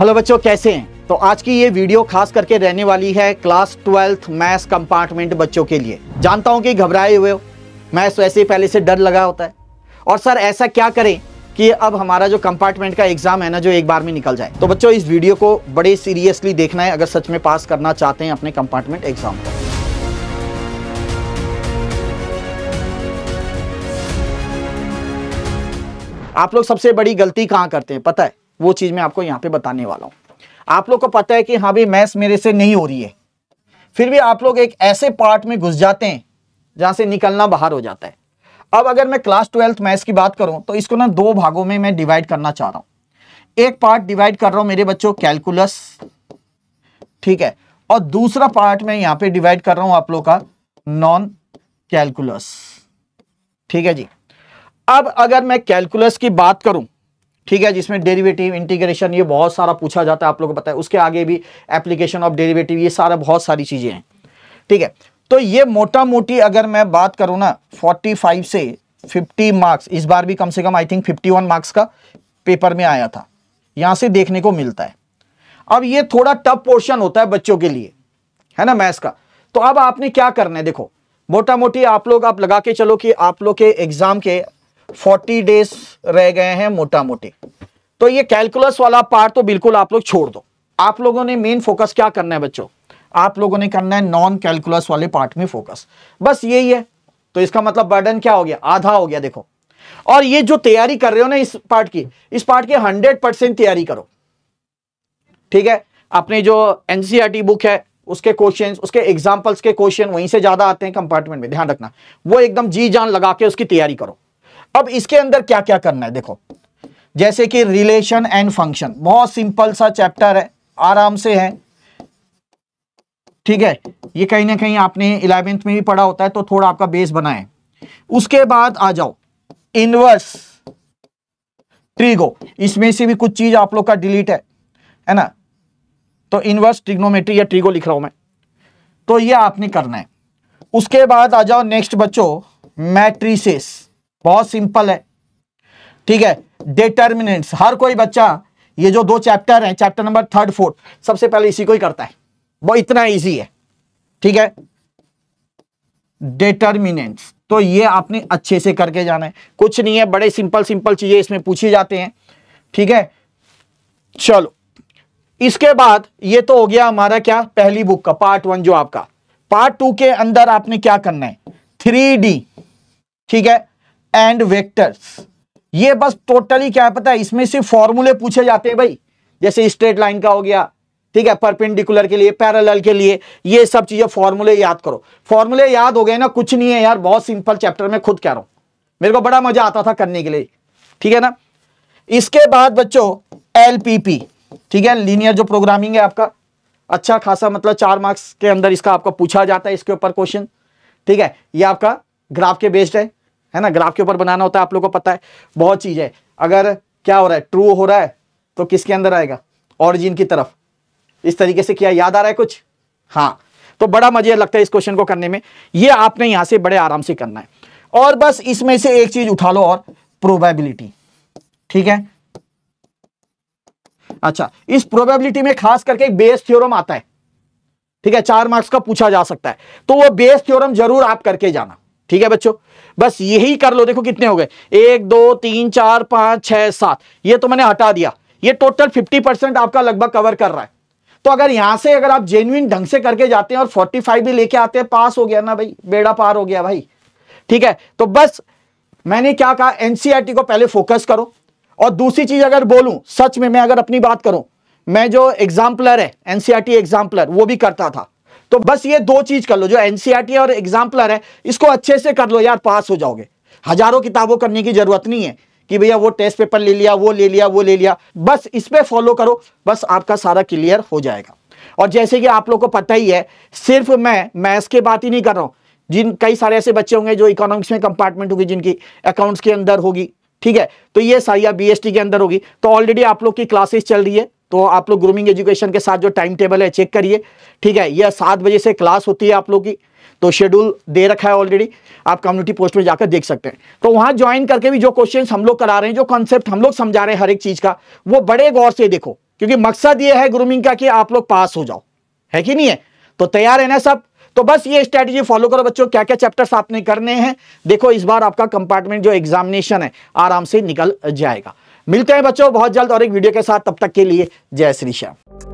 hello बच्चों कैसे हैं तो आज की ये वीडियो खास करके रहने वाली है क्लास ट्वेल्थ मैथ्स कंपार्टमेंट बच्चों के लिए जानता हूं कि घबराए हुए हो मैथ्स वैसे तो ही पहले से डर लगा होता है और सर ऐसा क्या करें कि अब हमारा जो कंपार्टमेंट का एग्जाम है ना जो एक बार में निकल जाए तो बच्चों इस वीडियो को बड़े सीरियसली देखना है अगर सच में पास करना चाहते हैं अपने कंपार्टमेंट एग्जाम को आप लोग सबसे बड़ी गलती कहां करते हैं पता है वो चीज़ मैं आपको यहाँ पे बताने वाला हूँ आप लोग को पता है कि हाँ भाई मैथ्स मेरे से नहीं हो रही है फिर भी आप लोग एक ऐसे पार्ट में घुस जाते हैं जहां से निकलना बाहर हो जाता है अब अगर मैं क्लास ट्वेल्थ मैथ्स की बात करूं तो इसको ना दो भागों में मैं डिवाइड करना चाह रहा हूं एक पार्ट डिवाइड कर रहा हूं मेरे बच्चों कैलकुलस ठीक है और दूसरा पार्ट मैं यहां पे डिवाइड कर रहा हूं आप लोग का नॉन कैलकुलस ठीक है जी अब अगर मैं कैलकुलस की बात करूं ठीक है जिसमें डेरिवेटिव इंटीग्रेशन ये बहुत सारा पूछा जाता है आप लोगों को पता है उसके आगे भी एप्लीकेशन ऑफ डेरिवेटिव ये सारा बहुत सारी चीज़ें हैं ठीक है तो ये मोटा मोटी अगर मैं बात करूँ ना 45 से फिफ्टी मार्क्स इस बार भी कम से कम आई थिंक वन मार्क्स का पेपर में आया था यहाँ से देखने को मिलता है अब ये थोड़ा टफ पोर्शन होता है बच्चों के लिए है ना मैथ्स का तो अब आपने क्या करना है देखो मोटा मोटी आप लोग आप लगा के चलो कि आप लोग के एग्ज़ाम के 40 डेज रह गए हैं मोटा मोटी तो ये कैलकुलस वाला पार्ट तो बिल्कुल आप लोग छोड़ दो आप लोगों ने मेन फोकस क्या करना है बच्चों आप लोगों ने करना है नॉन कैलकुलस वाले पार्ट में फोकस बस यही है तो इसका मतलब बर्डन क्या हो गया आधा हो गया देखो और ये जो तैयारी कर रहे हो ना इस पार्ट की इस पार्ट की हंड्रेड परसेंट तैयारी करो ठीक है अपने जो एनसीईआरटी बुक e है उसके क्वेश्चन उसके एग्जाम्पल्स के क्वेश्चन वहीं से ज्यादा आते हैं कंपार्टमेंट में ध्यान रखना वो एकदम जी जान लगा के उसकी तैयारी करो अब इसके अंदर क्या क्या करना है देखो जैसे कि रिलेशन एंड फंक्शन बहुत सिंपल सा चैप्टर है आराम से है ठीक है ये कहीं ना कहीं आपने इलेवेंथ में भी पढ़ा होता है तो थोड़ा आपका बेस बना है उसके बाद आ जाओ इनवर्स ट्रीगो इसमें से भी कुछ चीज आप लोग का डिलीट है है ना तो इनवर्स ट्रिग्नोमेट्री या ट्रीगो लिख रहा हूं मैं तो ये आपने करना है उसके बाद आ जाओ नेक्स्ट बच्चों मैट्रिसेस बहुत सिंपल है ठीक है डिटर्मिनेंट्स हर कोई बच्चा ये जो दो चैप्टर हैं चैप्टर नंबर थर्ड फोर्थ सबसे पहले इसी को ही करता है वो इतना इजी है ठीक है डिटर्मिनेंट्स तो ये आपने अच्छे से करके जाना है कुछ नहीं है बड़े सिंपल सिंपल चीजें इसमें पूछी जाते हैं ठीक है चलो इसके बाद ये तो हो गया हमारा क्या पहली बुक का पार्ट वन जो आपका पार्ट टू के अंदर आपने क्या करना है थ्री डी ठीक है एंड वेक्टर्स ये बस टोटली क्या है पता है इसमें सिर्फ फॉर्मूले पूछे जाते हैं भाई जैसे स्ट्रेट लाइन का हो गया ठीक है परपेंडिकुलर के लिए पैरेलल के लिए ये सब चीजें फॉर्मूले याद करो फॉर्मूले याद हो गए ना कुछ नहीं है यार बहुत सिंपल चैप्टर में खुद कह रहा हूं मेरे को बड़ा मजा आता था करने के लिए ठीक है ना इसके बाद बच्चों एलपीपी ठीक है लीनियर जो प्रोग्रामिंग है आपका अच्छा खासा मतलब चार मार्क्स के अंदर इसका आपका पूछा जाता है इसके ऊपर क्वेश्चन ठीक है ये आपका ग्राफ के बेस्ड है है ना ग्राफ के ऊपर बनाना होता है आप लोग को पता है बहुत चीज़ है अगर क्या हो रहा है ट्रू हो रहा है तो किसके अंदर आएगा ऑरिजिन की तरफ इस तरीके से क्या याद आ रहा है कुछ हाँ तो बड़ा मजे लगता है इस क्वेश्चन को करने में ये आपने यहां से बड़े आराम से करना है और बस इसमें से एक चीज उठा लो और प्रोबेबिलिटी ठीक है अच्छा इस प्रोबेबिलिटी में खास करके एक बेस थ्योरम आता है ठीक है चार मार्क्स का पूछा जा सकता है तो वो बेस थ्योरम जरूर आप करके जाना ठीक है बच्चों बस यही कर लो देखो कितने हो गए एक दो तीन चार पांच छह सात ये तो मैंने हटा दिया ये टोटल फिफ्टी परसेंट आपका लगभग कवर कर रहा है तो अगर यहां से अगर आप जेन्यून ढंग से करके जाते हैं और फोर्टी फाइव भी लेके आते हैं पास हो गया ना भाई बेड़ा पार हो गया भाई ठीक है तो बस मैंने क्या कहा एनसीआरटी e को पहले फोकस करो और दूसरी चीज अगर बोलूं सच में मैं अगर अपनी बात करूं मैं जो एग्जाम्पलर है एनसीआरटी एग्जाम्पलर e वो भी करता था तो बस ये दो चीज कर लो जो एनसीआरटी e और एग्जाम्पलर है इसको अच्छे से कर लो यार पास हो जाओगे हजारों किताबों करने की जरूरत नहीं है कि भैया वो टेस्ट पेपर ले लिया वो ले लिया वो ले लिया बस इस पर फॉलो करो बस आपका सारा क्लियर हो जाएगा और जैसे कि आप लोग को पता ही है सिर्फ मैं मैथ्स के बात ही नहीं कर रहा हूँ जिन कई सारे ऐसे बच्चे होंगे जो इकोनॉमिक्स में कंपार्टमेंट होगी जिनकी अकाउंट्स के अंदर होगी ठीक है तो ये सारिया बी के अंदर होगी तो ऑलरेडी आप लोग की क्लासेस चल रही है तो आप लोग ग्रूमिंग एजुकेशन के साथ जो टाइम टेबल है चेक करिए ठीक है यह सात बजे से क्लास होती है आप लोग की तो शेड्यूल दे रखा है ऑलरेडी आप कम्युनिटी पोस्ट में जाकर देख सकते हैं तो वहां ज्वाइन करके भी जो क्वेश्चन हम लोग करा रहे हैं जो कॉन्सेप्ट हम लोग समझा रहे हैं हर एक चीज का वो बड़े गौर से देखो क्योंकि मकसद ये है ग्रूमिंग का कि आप लोग पास हो जाओ है कि नहीं है तो तैयार है ना सब तो बस ये स्ट्रेटेजी फॉलो करो बच्चों क्या क्या चैप्टर्स आपने करने हैं देखो इस बार आपका कंपार्टमेंट जो एग्जामिनेशन है आराम से निकल जाएगा मिलते हैं बच्चों बहुत जल्द और एक वीडियो के साथ तब तक के लिए जय श्री श्याम